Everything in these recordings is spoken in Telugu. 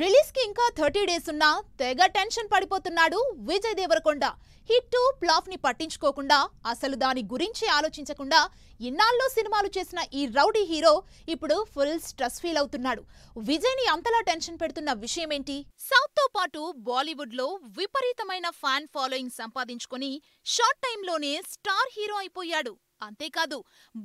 రిలీజ్ కి ఇంకా థర్టీ డేస్ ఉన్నా తెగ టెన్షన్ పడిపోతున్నాడు విజయ్ దేవరకొండ హిట్ ప్లాఫ్ ని పట్టించుకోకుండా అసలు దాని గురించి ఆలోచించకుండా ఇన్నాళ్ళు సినిమాలు చేసిన ఈ రౌడీ హీరో ఇప్పుడు ఫుల్ స్ట్రెస్ ఫీల్ అవుతున్నాడు విజయ్ ని అంతలా టెన్షన్ పెడుతున్న విషయం ఏంటి సౌత్ తో పాటు బాలీవుడ్ లో విపరీతమైన ఫ్యాన్ ఫాలోయింగ్ సంపాదించుకుని షార్ట్ టైంలోనే స్టార్ హీరో అయిపోయాడు అంతేకాదు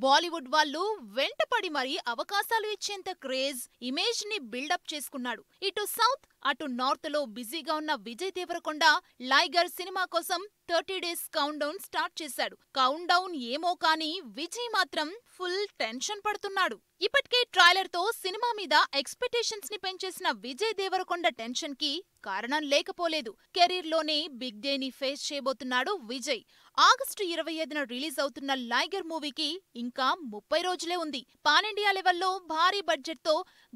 బాలీవుడ్ వాళ్ళు వెంటపడి మరీ అవకాశాలు ఇచ్చేంత క్రేజ్ ఇమేజ్ ని బిల్డప్ చేసుకున్నాడు ఇటు సౌత్ అటు నార్త్లో బిజీగా ఉన్న విజయ్ దేవరకొండ లైగర్ సినిమా కోసం థర్టీ డేస్ కౌంట్డౌన్ స్టార్ట్ చేశాడు కౌంట్డౌన్ ఏమో కానీ విజయ్ మాత్రం ఫుల్ టెన్షన్ పడుతున్నాడు ఇప్పటికే ట్రైలర్తో సినిమా మీద ఎక్స్పెక్టేషన్స్ ని పెంచేసిన విజయ్ దేవరకొండ టెన్షన్కి కారణం లేకపోలేదు కెరీర్లోనే బిగ్ డేని ఫేస్ చేయబోతున్నాడు విజయ్ ఆగస్టు ఇరవై ఐదున రిలీజ్ అవుతున్న లైగర్ మూవీకి ఇంకా ముప్పై రోజులే ఉంది పాన్ ఇండియా లెవెల్లో భారీ బడ్జెట్తో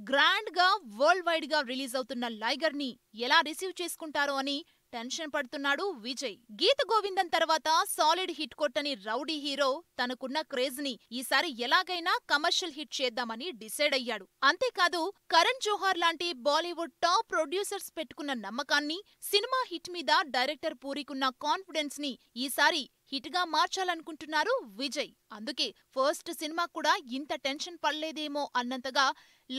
గ్రాండ్గా వరల్డ్ వైడ్గా రిలీజ్ అవుతున్న టైగర్ని ఎలా రిసీవ్ చేసుకుంటారో అని టెన్షన్ పడుతున్నాడు విజయ్ గీత గోవిందం తర్వాత సాలిడ్ హిట్ కొట్టని రౌడీ హీరో తనకున్న క్రేజ్ని ఈసారి ఎలాగైనా కమర్షియల్ హిట్ చేద్దామని డిసైడ్ అయ్యాడు అంతేకాదు కరణ్ జోహార్ లాంటి బాలీవుడ్ టాప్ ప్రొడ్యూసర్స్ పెట్టుకున్న నమ్మకాన్ని సినిమా హిట్ మీద డైరెక్టర్ పూరికున్న కాన్ఫిడెన్స్ ని ఈసారి హిట్గా మార్చాలనుకుంటున్నారు విజయ్ అందుకే ఫస్ట్ సినిమా కూడా ఇంత టెన్షన్ పడలేదేమో అన్నంతగా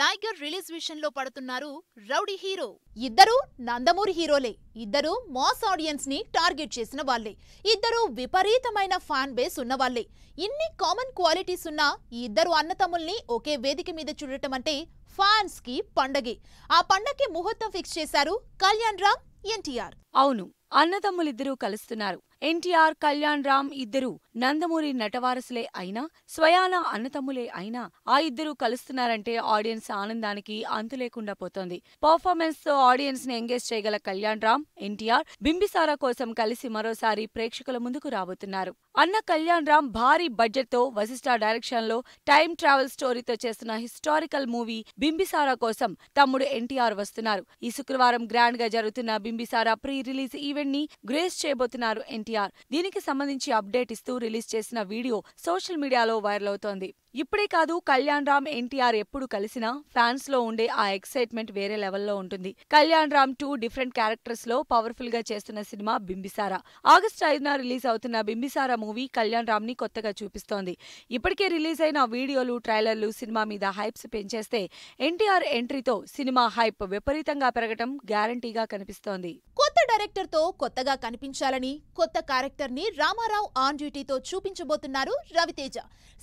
లైగర్ రిలీజ్ విషయంలో పడుతున్నారు రౌడీ హీరో ఇద్దరు నందమూరి హీరోలే ఇద్దరు మాస్ ఆడియన్స్ ని టార్గెట్ చేసిన వాళ్లే ఇద్దరు విపరీతమైన ఫ్యాన్ బేస్ ఉన్నవాళ్లే ఇన్ని కామన్ క్వాలిటీస్ ఉన్న ఇద్దరు అన్నతమ్ముల్ని ఒకే వేదిక మీద చూడటం అంటే ఫ్యాన్స్ కి పండగే ఆ పండగకి ముహూర్తం ఫిక్స్ చేశారు కళ్యాణ్ రామ్ ఎన్టీఆర్ అవును అన్నదమ్ములిద్దరూ కలుస్తున్నారు ఎన్టీఆర్ కళ్యాణ్ రామ్ ఇద్దరూ నందమూరి నటవారసులే అయినా స్వయాన అన్నతమ్ములే అయినా ఆ ఇద్దరూ కలుస్తున్నారంటే ఆడియన్స్ ఆనందానికి అంతు లేకుండా పోతోంది పర్ఫార్మెన్స్ తో ఆడియన్స్ ని ఎంగేజ్ చేయగల కళ్యాణ్ రామ్ ఎన్టీఆర్ బింబిసారా కోసం కలిసి మరోసారి ప్రేక్షకుల ముందుకు రాబోతున్నారు అన్న కళ్యాణ్ రామ్ భారీ బడ్జెట్ తో వశిష్ట డైరెక్షన్ లో టైం ట్రావెల్ స్టోరీతో చేస్తున్న హిస్టారికల్ మూవీ బింబిసారా కోసం తమ్ముడు ఎన్టీఆర్ వస్తున్నారు ఈ శుక్రవారం గ్రాండ్ గా జరుగుతున్న బింబిసార ప్రీ రిలీజ్ ఈవెంట్ ని గ్రేస్ చేయబోతున్నారు ఎన్టీఆర్ దీనికి సంబంధించి అప్డేట్ ఇస్తూ రిలీజ్ చేసిన వీడియో సోషల్ మీడియాలో వైరల్ అవుతోంది ఇప్పుడే కాదు కళ్యాణ్ రామ్ ఎన్టీఆర్ ఎప్పుడు కలిసినా ఫ్యాన్స్ లో ఉండే ఆ ఎక్సైట్మెంట్ వేరే లెవెల్లో ఉంటుంది Kalyan Ram two different characters లో పవర్ఫుల్ గా చేస్తున్న సినిమా బింబిసారా ఆగస్టు ఐదున రిలీజ్ అవుతున్న బింబిసారా మూవీ కళ్యాణ్ రామ్ ని కొత్తగా చూపిస్తోంది ఇప్పటికే రిలీజ్ అయిన వీడియోలు ట్రైలర్లు సినిమా మీద హైప్స్ పెంచేస్తే ఎన్టీఆర్ ఎంట్రీతో సినిమా హైప్ విపరీతంగా పెరగటం గ్యారంటీగా కనిపిస్తోంది కొత్త డైరెక్టర్ తో కొత్తగా కనిపించాలని కొత్త క్యారెక్టర్ ని రామారావు ఆన్ డ్యూటీతో చూపించబోతున్నారు Raviteja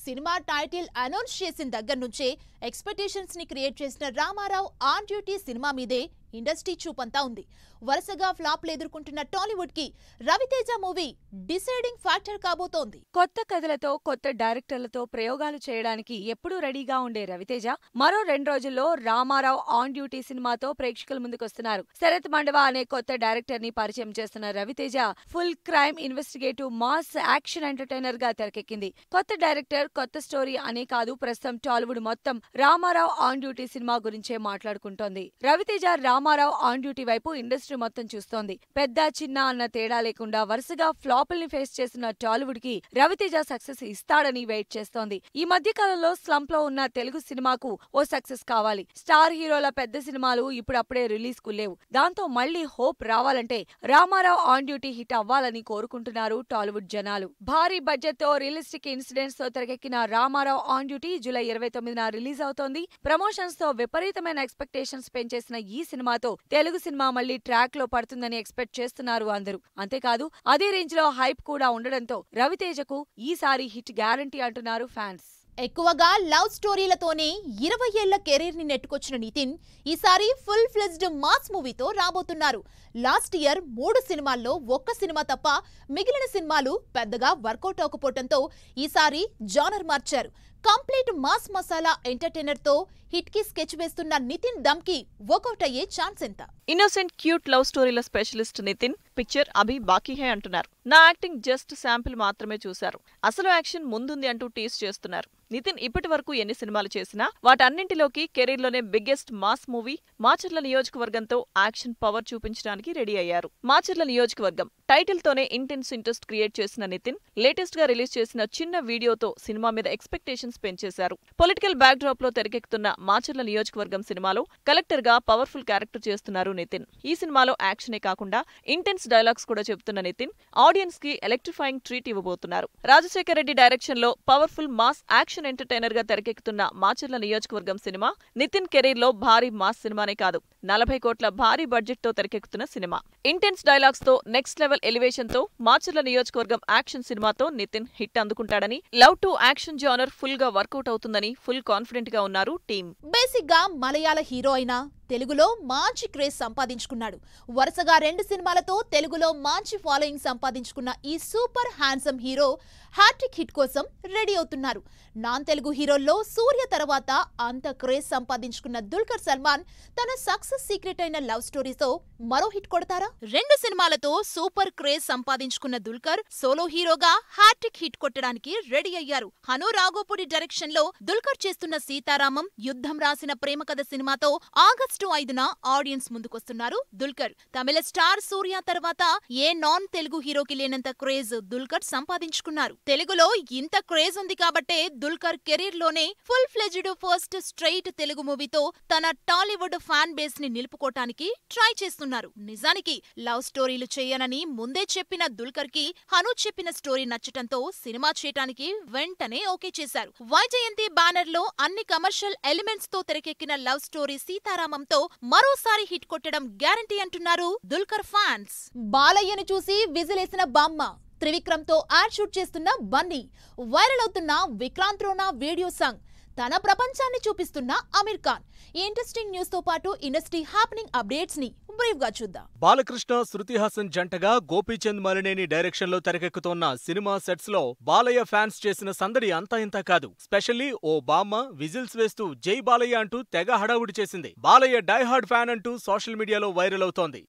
cinema title title announce చేసిన దగ్గర నుంచే ఎక్స్పెక్టేషన్స్ ని క్రియేట్ చేసిన రామారావు ఆన్ డ్యూటీ సినిమా మీదే ఇండస్ట్రీ చూపంతా ఉంది వరుసగా ఫ్లాప్లు ఎదుర్కొంటున్న టాలీవుడ్ కి రవితేజ మూవీ డిసైడింగ్ ఫ్యాక్టర్ కాబోతోంది కొత్త కథలతో కొత్త డైరెక్టర్లతో ప్రయోగాలు చేయడానికి ఎప్పుడూ రెడీగా ఉండే రవితేజ మరో రెండు రోజుల్లో రామారావు ఆన్ డ్యూటీ సినిమాతో ప్రేక్షకుల ముందుకొస్తున్నారు శరత్ మండవ అనే కొత్త డైరెక్టర్ ని పరిచయం చేస్తున్న Raviteja full crime investigative mass action entertainer గా తెరకెక్కింది కొత్త డైరెక్టర్ కొత్త స్టోరీ అనే కాదు ప్రస్తుతం టాలీవుడ్ మొత్తం రామారావు ఆన్ డ్యూటీ సినిమా గురించే మాట్లాడుకుంటోంది రవితేజ రామ్ రామారావు ఆన్ డ్యూటీ వైపు ఇండస్ట్రీ మొత్తం చూస్తోంది పెద్ద చిన్న అన్న తేడా లేకుండా వరుసగా ఫ్లాపుల్ని ఫేస్ చేసిన టాలీవుడ్ కి రవితేజ సక్సెస్ ఇస్తాడని వెయిట్ చేస్తోంది ఈ మధ్య కాలంలో స్లంప్ లో ఉన్న తెలుగు సినిమాకు ఓ సక్సెస్ కావాలి స్టార్ హీరోల పెద్ద సినిమాలు ఇప్పుడప్పుడే రిలీజ్ కు లేవు దాంతో మళ్లీ హోప్ రావాలంటే రామారావు ఆన్ డ్యూటీ హిట్ అవ్వాలని కోరుకుంటున్నారు టాలీవుడ్ జనాలు భారీ బడ్జెట్ తో రియలిస్టిక్ ఇన్సిడెంట్స్ తో తెరకెక్కిన రామారావు ఆన్ డ్యూటీ జూలై ఇరవై తొమ్మిదిన రిలీజ్ అవుతోంది ప్రమోషన్స్ తో విపరీతమైన ఎక్స్పెక్టేషన్స్ పెంచేసిన ఈ సినిమా సినిమాతో తెలుగు సినిమా మళ్లీ ట్రాక్ లో పడుతుందని ఎక్స్పెక్ట్ చేస్తున్నారు అందరూ అంతేకాదు అదే రేంజ్ లో హైప్ కూడా ఉండడంతో రవితేజకు ఈసారి హిట్ గ్యారంటీ అంటున్నారు ఫ్యాన్స్ ఎక్కువగా లవ్ స్టోరీలతోనే ఇరవై ఏళ్ల కెరీర్ ని నెట్టుకొచ్చిన నితిన్ ఈసారి ఫుల్ ఫ్లెజ్డ్ మాస్ మూవీతో రాబోతున్నారు లాస్ట్ ఇయర్ మూడు సినిమాల్లో ఒక్క సినిమా తప్ప మిగిలిన సినిమాలు పెద్దగా వర్కౌట్ అవ్వకపోవడంతో ఈసారి జానర్ మార్చారు కంప్లీట్ మాస్ మసాలా ఎంటర్టైనర్ తో హిట్ కి స్కెచ్ వేస్తున్న నితిన్ దమ్ కి వర్కౌట్ అయ్యే ఛాన్స్ ఎంత ఇన్నోసెంట్ క్యూట్ లవ్ స్టోరీల స్పెషలిస్ట్ నితిన్ పిక్చర్ అభి బాకీ హే అంటున్నారు నా యాక్టింగ్ జస్ట్ శాంపిల్ మాత్రమే చూశారు అసలు యాక్షన్ ముందుంది అంటూ టీస్ చేస్తున్నారు నితిన్ ఇప్పటి వరకు ఎన్ని సినిమాలు చేసినా వాటన్నింటిలోకి కెరీర్లోనే బిగ్గెస్ట్ మాస్ మూవీ మాచర్ల నియోజకవర్గంతో యాక్షన్ పవర్ చూపించడానికి రెడీ అయ్యారు మాచర్ల నియోజకవర్గం టైటిల్తోనే ఇంటెన్స్ ఇంట్రెస్ట్ క్రియేట్ చేసిన నితిన్ లేటెస్ట్ గా రిలీజ్ చేసిన చిన్న వీడియోతో సినిమా మీద ఎక్స్పెక్టేషన్స్ పెంచేశారు పొలిటికల్ బ్యాక్ డ్రాప్ లో తెరకెక్కుతున్న మాచర్ల నియోజకవర్గం సినిమాలో కలెక్టర్ గా పవర్ఫుల్ క్యారెక్టర్ చేస్తున్నారు నితిన్ ఈ సినిమాలో యాక్షనే కాకుండా ఇంటెన్స్ డైలాగ్స్ కూడా చెప్తున్న నితిన్ ఆడియన్స్ కి ఎలక్ట్రిఫైయింగ్ ట్రీట్ ఇవ్వబోతున్నారు రాజశేఖర రెడ్డి డైరెక్షన్ లో powerful mass action action entertainer గా తెరకెక్కుతున్న మాచర్ల నియోజకవర్గం సినిమా నితిన్ కెరీర్ లో భారీ మాస్ సినిమానే కాదు నలభై కోట్ల భారీ బడ్జెట్ తో తెరకెక్కుతున్న సినిమా ఇంటెన్స్ డైలాగ్స్ తో నెక్స్ట్ లెవెల్ ఎలివేషన్ తో మాచర్ల నియోజకవర్గం యాక్షన్ సినిమాతో నితిన్ హిట్ అందుకుంటాడని love to action genre full గా వర్కౌట్ అవుతుందని ఫుల్ కాన్ఫిడెంట్ గా ఉన్నారు టీం బేసిక్ గా మలయాళ హీరో అయినా తెలుగులో మంచి క్రేజ్ సంపాదించుకున్నాడు వరుసగా రెండు సినిమాలతో తెలుగులో మంచి ఫాలోయింగ్ సంపాదించుకున్న ఈ super handsome hero hattrick hit కోసం రెడీ అవుతున్నారు నాన్ తెలుగు హీరోల్లో సూర్య తర్వాత అంత క్రేజ్ సంపాదించుకున్న దుల్కర్ సల్మాన్ తన సక్సెస్ సీక్రెట్ అయిన లవ్ స్టోరీతో మరో హిట్ కొడతారా రెండు సినిమాలతో సూపర్ క్రేజ్ సంపాదించుకున్న దుల్కర్ సోలో హీరోగా హ్యాట్రిక్ హిట్ కొట్టడానికి రెడీ అయ్యారు హను రాఘోపుడి డైరెక్షన్ లో దుల్కర్ చేస్తున్న సీతారామం యుద్ధం రాసిన ప్రేమ కథ సినిమాతో ఆగస్ట్ ఆగస్టు ఐదున ఆడియన్స్ ముందుకొస్తున్నారు దుల్కర్ తమిళ స్టార్ సూర్య తర్వాత ఏ నాన్ తెలుగు హీరోకి లేనంత క్రేజ్ దుల్కర్ సంపాదించుకున్నారు తెలుగులో ఇంత క్రేజ్ ఉంది కాబట్టే దుల్కర్ కెరీర్ లోనే full fledged first straight Telugu మూవీతో తన టాలీవుడ్ ఫ్యాన్ బేస్ ని నిలుపుకోటానికి ట్రై చేస్తున్నారు నిజానికి లవ్ స్టోరీలు చేయనని ముందే చెప్పిన దుల్కర్ కి హను చెప్పిన స్టోరీ నచ్చటంతో సినిమా చేయటానికి వెంటనే ఓకే చేశారు వైజయంతి బ్యానర్ లో అన్ని కమర్షియల్ ఎలిమెంట్స్ తో తెరకెక్కిన లవ్ స్టోరీ సీతారామం చిత్రంతో మరోసారి హిట్ కొట్టడం గ్యారంటీ అంటున్నారు దుల్కర్ ఫ్యాన్స్ బాలయ్యను చూసి విజిలేసిన బామ్మ త్రివిక్రమ్ తో యాడ్ షూట్ చేస్తున్న బన్నీ వైరల్ అవుతున్న విక్రాంత్ రోనా వీడియో సాంగ్ తన ప్రపంచాన్ని చూపిస్తున్న అమీర్ ఖాన్ ఇంట్రెస్టింగ్ న్యూస్ తో పాటు ఇండస్ట్రీ హ్యాపెనింగ్ అప్డేట్స్ ని గా చూద్దాం బాలకృష్ణ శృతి హాసన్ జంటగా గోపీచంద్ మలినేని డైరెక్షన్ లో తెరకెక్కుతోన్న సినిమా సెట్స్ లో బాలయ్య ఫ్యాన్స్ చేసిన సందడి అంతా ఇంత కాదు స్పెషల్లీ ఓ బామ్మ విజిల్స్ వేస్తూ జై బాలయ్య అంటూ తెగ హడావుడి చేసింది బాలయ్య డైహార్డ్ ఫ్యాన్ అంటూ సోషల్ మీడియాలో వైరల్ అవుతోంది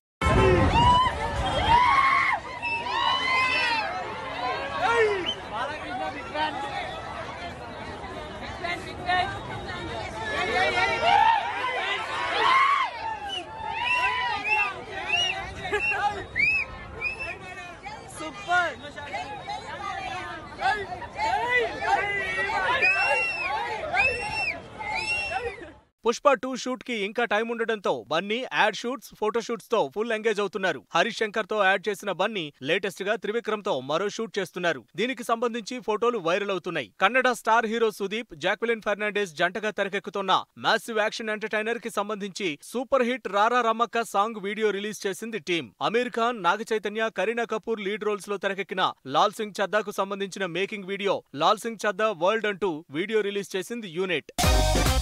పుష్ప టూ షూట్ కి ఇంకా టైం ఉండడంతో Bunny ad shoots photo shoots తో ఫుల్ ఎంగేజ్ అవుతున్నారు హరీష్ శంకర్ తో యాడ్ చేసిన బన్నీ లేటెస్ట్ గా త్రివిక్రమ్ తో మరో షూట్ చేస్తున్నారు దీనికి సంబంధించి ఫోటోలు వైరల్ అవుతున్నాయి Kannada star hero Sudeep Jacqueline Fernandez జంటగా తెరకెక్కుతున్న మ్యాసివ్ యాక్షన్ ఎంటర్టైనర్ కి సంబంధించి సూపర్ హిట్ రారా రమ్మక్క సాంగ్ వీడియో రిలీజ్ చేసింది team Aamir Khan Naga Chaitanya Kareena Kapoor lead roles లో తెరకెక్కిన లాల్ సింగ్ చద్దాకు సంబంధించిన making video Laal Singh Chaddha world అంటూ వీడియో రిలీజ్ చేసింది యూనిట్